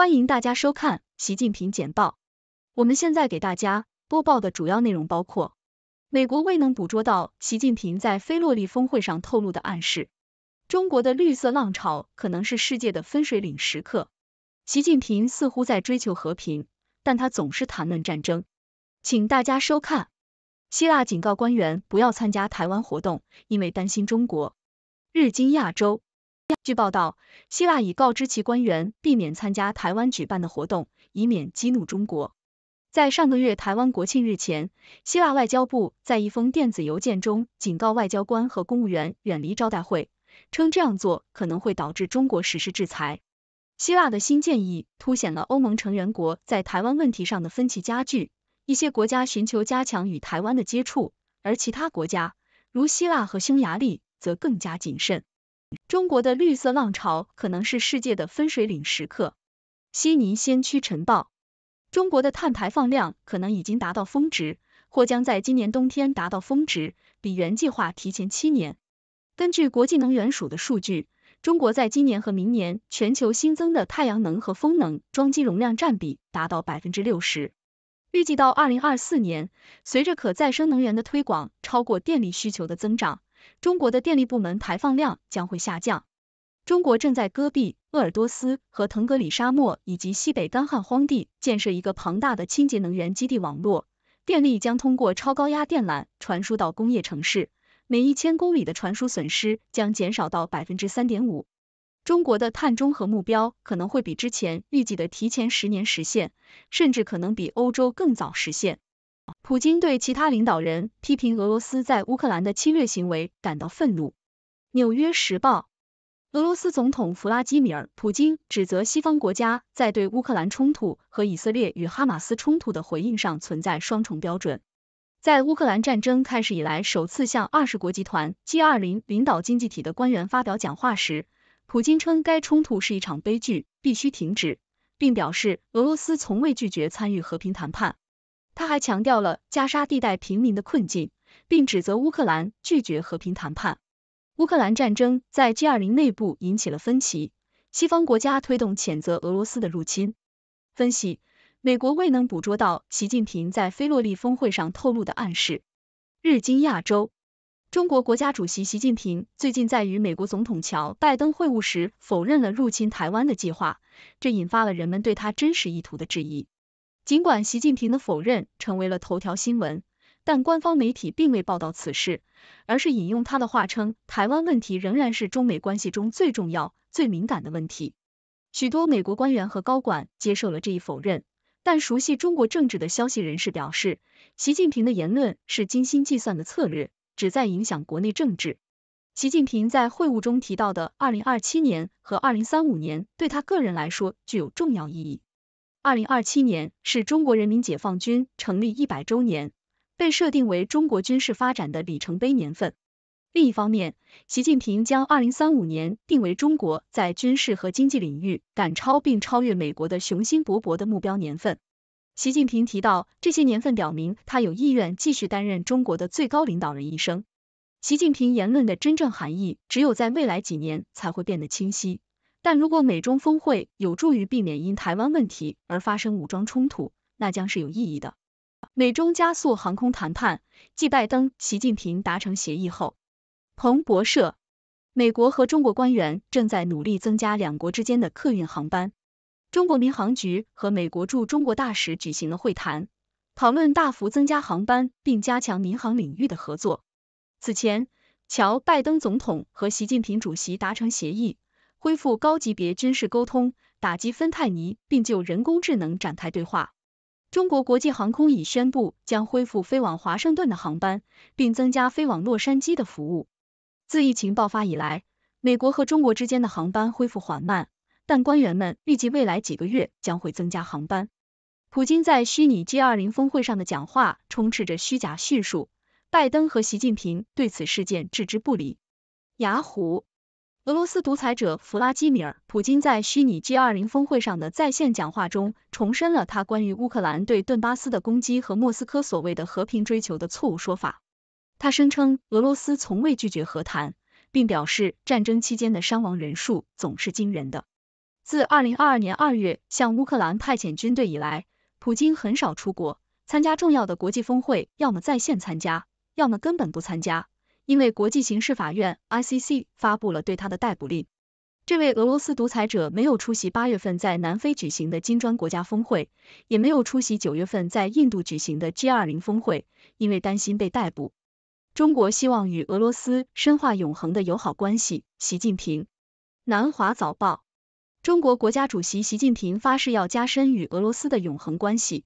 欢迎大家收看《习近平简报》。我们现在给大家播报的主要内容包括：美国未能捕捉到习近平在菲洛利峰会上透露的暗示；中国的绿色浪潮可能是世界的分水岭时刻；习近平似乎在追求和平，但他总是谈论战争。请大家收看。希腊警告官员不要参加台湾活动，因为担心中国。日经亚洲。据报道，希腊已告知其官员避免参加台湾举办的活动，以免激怒中国。在上个月台湾国庆日前，希腊外交部在一封电子邮件中警告外交官和公务员远离招待会，称这样做可能会导致中国实施制裁。希腊的新建议凸显了欧盟成员国在台湾问题上的分歧加剧。一些国家寻求加强与台湾的接触，而其他国家如希腊和匈牙利则更加谨慎。中国的绿色浪潮可能是世界的分水岭时刻。悉尼先驱晨报，中国的碳排放量可能已经达到峰值，或将在今年冬天达到峰值，比原计划提前七年。根据国际能源署的数据，中国在今年和明年全球新增的太阳能和风能装机容量占比达到百分之六十。预计到二零二四年，随着可再生能源的推广超过电力需求的增长。中国的电力部门排放量将会下降。中国正在戈壁、鄂尔多斯和腾格里沙漠以及西北干旱荒地建设一个庞大的清洁能源基地网络，电力将通过超高压电缆传输到工业城市，每一千公里的传输损失将减少到百分之三点五。中国的碳中和目标可能会比之前预计的提前十年实现，甚至可能比欧洲更早实现。普京对其他领导人批评俄罗斯在乌克兰的侵略行为感到愤怒。《纽约时报》：俄罗斯总统弗拉基米尔·普京指责西方国家在对乌克兰冲突和以色列与哈马斯冲突的回应上存在双重标准。在乌克兰战争开始以来首次向二十国集团 （G20） 领导经济体的官员发表讲话时，普京称该冲突是一场悲剧，必须停止，并表示俄罗斯从未拒绝参与和平谈判。他还强调了加沙地带平民的困境，并指责乌克兰拒绝和平谈判。乌克兰战争在 G20 内部引起了分歧，西方国家推动谴责俄罗斯的入侵。分析，美国未能捕捉到习近平在菲洛利峰会上透露的暗示。日经亚洲，中国国家主席习近平最近在与美国总统乔拜登会晤时否认了入侵台湾的计划，这引发了人们对他真实意图的质疑。尽管习近平的否认成为了头条新闻，但官方媒体并未报道此事，而是引用他的话称，台湾问题仍然是中美关系中最重要、最敏感的问题。许多美国官员和高管接受了这一否认，但熟悉中国政治的消息人士表示，习近平的言论是精心计算的策略，旨在影响国内政治。习近平在会晤中提到的2027年和2035年对他个人来说具有重要意义。二零二七年是中国人民解放军成立一百周年，被设定为中国军事发展的里程碑年份。另一方面，习近平将二零三五年定为中国在军事和经济领域赶超并超越美国的雄心勃勃的目标年份。习近平提到，这些年份表明他有意愿继续担任中国的最高领导人一生。习近平言论的真正含义，只有在未来几年才会变得清晰。但如果美中峰会有助于避免因台湾问题而发生武装冲突，那将是有意义的。美中加速航空谈判。继拜登、习近平达成协议后，彭博社：美国和中国官员正在努力增加两国之间的客运航班。中国民航局和美国驻中国大使举行了会谈，讨论大幅增加航班并加强民航领域的合作。此前，乔·拜登总统和习近平主席达成协议。恢复高级别军事沟通，打击芬太尼，并就人工智能展开对话。中国国际航空已宣布将恢复飞往华盛顿的航班，并增加飞往洛杉矶的服务。自疫情爆发以来，美国和中国之间的航班恢复缓慢，但官员们预计未来几个月将会增加航班。普京在虚拟 G20 峰会上的讲话充斥着虚假叙述，拜登和习近平对此事件置之不理。雅虎。俄罗斯独裁者弗拉基米尔·普京在虚拟 G20 峰会上的在线讲话中，重申了他关于乌克兰对顿巴斯的攻击和莫斯科所谓的和平追求的错误说法。他声称俄罗斯从未拒绝和谈，并表示战争期间的伤亡人数总是惊人的。自2022年2月向乌克兰派遣军队以来，普京很少出国参加重要的国际峰会，要么在线参加，要么根本不参加。因为国际刑事法院 （ICC） 发布了对他的逮捕令，这位俄罗斯独裁者没有出席八月份在南非举行的金砖国家峰会，也没有出席九月份在印度举行的 G20 峰会，因为担心被逮捕。中国希望与俄罗斯深化永恒的友好关系。习近平，南华早报，中国国家主席习近平发誓要加深与俄罗斯的永恒关系，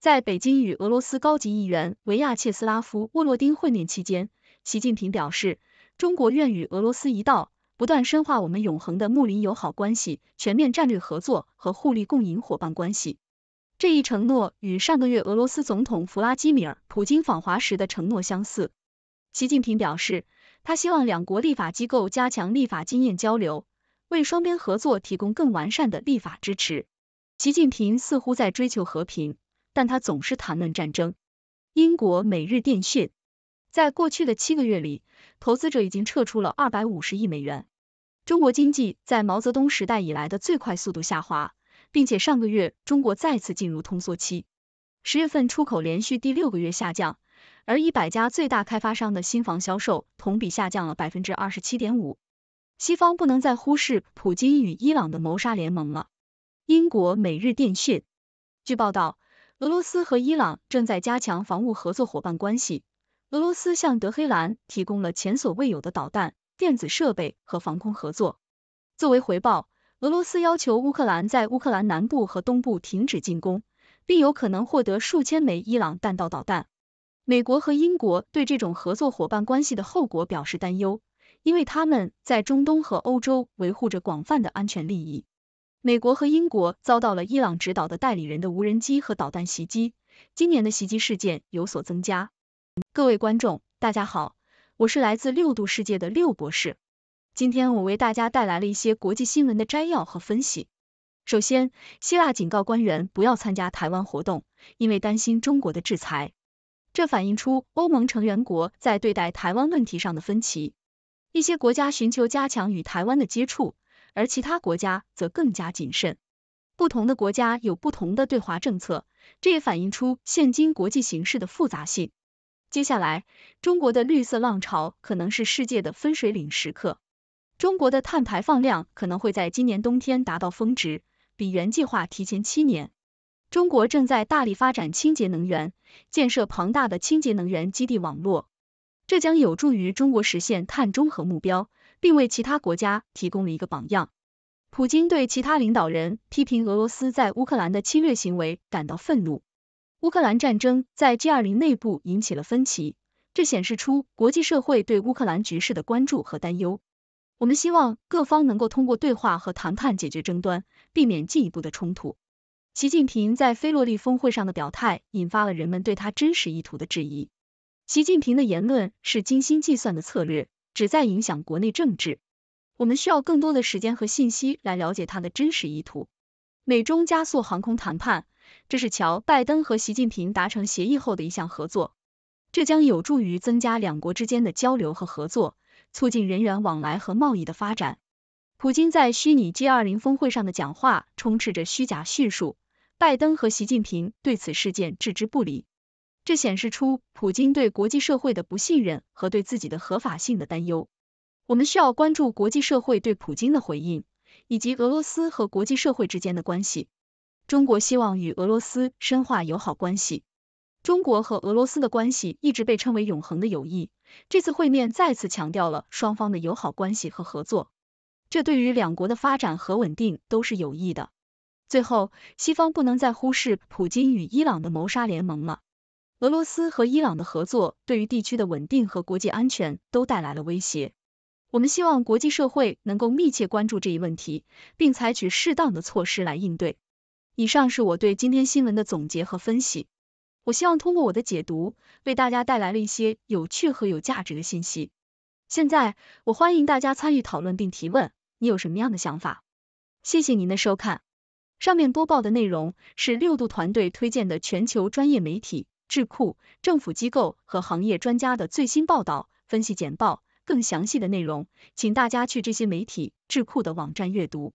在北京与俄罗斯高级议员维亚切斯拉夫·沃洛丁会面期间。习近平表示，中国愿与俄罗斯一道，不断深化我们永恒的睦邻友好关系、全面战略合作和互利共赢伙伴关系。这一承诺与上个月俄罗斯总统弗拉基米尔·普京访华时的承诺相似。习近平表示，他希望两国立法机构加强立法经验交流，为双边合作提供更完善的立法支持。习近平似乎在追求和平，但他总是谈论战争。英国《每日电讯》。在过去的七个月里，投资者已经撤出了二百五十亿美元。中国经济在毛泽东时代以来的最快速度下滑，并且上个月中国再次进入通缩期。十月份出口连续第六个月下降，而一百家最大开发商的新房销售同比下降了百分之二十七点五。西方不能再忽视普京与伊朗的谋杀联盟了。英国《每日电讯》据报道，俄罗斯和伊朗正在加强防务合作伙伴关系。俄罗斯向德黑兰提供了前所未有的导弹、电子设备和防空合作。作为回报，俄罗斯要求乌克兰在乌克兰南部和东部停止进攻，并有可能获得数千枚伊朗弹道导弹。美国和英国对这种合作伙伴关系的后果表示担忧，因为他们在中东和欧洲维护着广泛的安全利益。美国和英国遭到了伊朗指导的代理人的无人机和导弹袭击，今年的袭击事件有所增加。各位观众，大家好，我是来自六度世界的六博士。今天我为大家带来了一些国际新闻的摘要和分析。首先，希腊警告官员不要参加台湾活动，因为担心中国的制裁。这反映出欧盟成员国在对待台湾问题上的分歧。一些国家寻求加强与台湾的接触，而其他国家则更加谨慎。不同的国家有不同的对华政策，这也反映出现今国际形势的复杂性。接下来，中国的绿色浪潮可能是世界的分水岭时刻。中国的碳排放量可能会在今年冬天达到峰值，比原计划提前七年。中国正在大力发展清洁能源，建设庞大的清洁能源基地网络，这将有助于中国实现碳中和目标，并为其他国家提供了一个榜样。普京对其他领导人批评俄罗斯在乌克兰的侵略行为感到愤怒。乌克兰战争在 G20 内部引起了分歧，这显示出国际社会对乌克兰局势的关注和担忧。我们希望各方能够通过对话和谈判解决争端，避免进一步的冲突。习近平在菲洛利峰会上的表态引发了人们对他真实意图的质疑。习近平的言论是精心计算的策略，旨在影响国内政治。我们需要更多的时间和信息来了解他的真实意图。美中加速航空谈判。这是乔拜登和习近平达成协议后的一项合作，这将有助于增加两国之间的交流和合作，促进人员往来和贸易的发展。普京在虚拟 G20 峰会上的讲话充斥着虚假叙述，拜登和习近平对此事件置之不理，这显示出普京对国际社会的不信任和对自己的合法性的担忧。我们需要关注国际社会对普京的回应，以及俄罗斯和国际社会之间的关系。中国希望与俄罗斯深化友好关系。中国和俄罗斯的关系一直被称为永恒的友谊，这次会面再次强调了双方的友好关系和合作，这对于两国的发展和稳定都是有益的。最后，西方不能再忽视普京与伊朗的谋杀联盟了。俄罗斯和伊朗的合作对于地区的稳定和国际安全都带来了威胁。我们希望国际社会能够密切关注这一问题，并采取适当的措施来应对。以上是我对今天新闻的总结和分析。我希望通过我的解读，为大家带来了一些有趣和有价值的信息。现在，我欢迎大家参与讨论并提问，你有什么样的想法？谢谢您的收看。上面播报的内容是六度团队推荐的全球专业媒体、智库、政府机构和行业专家的最新报道、分析简报。更详细的内容，请大家去这些媒体、智库的网站阅读。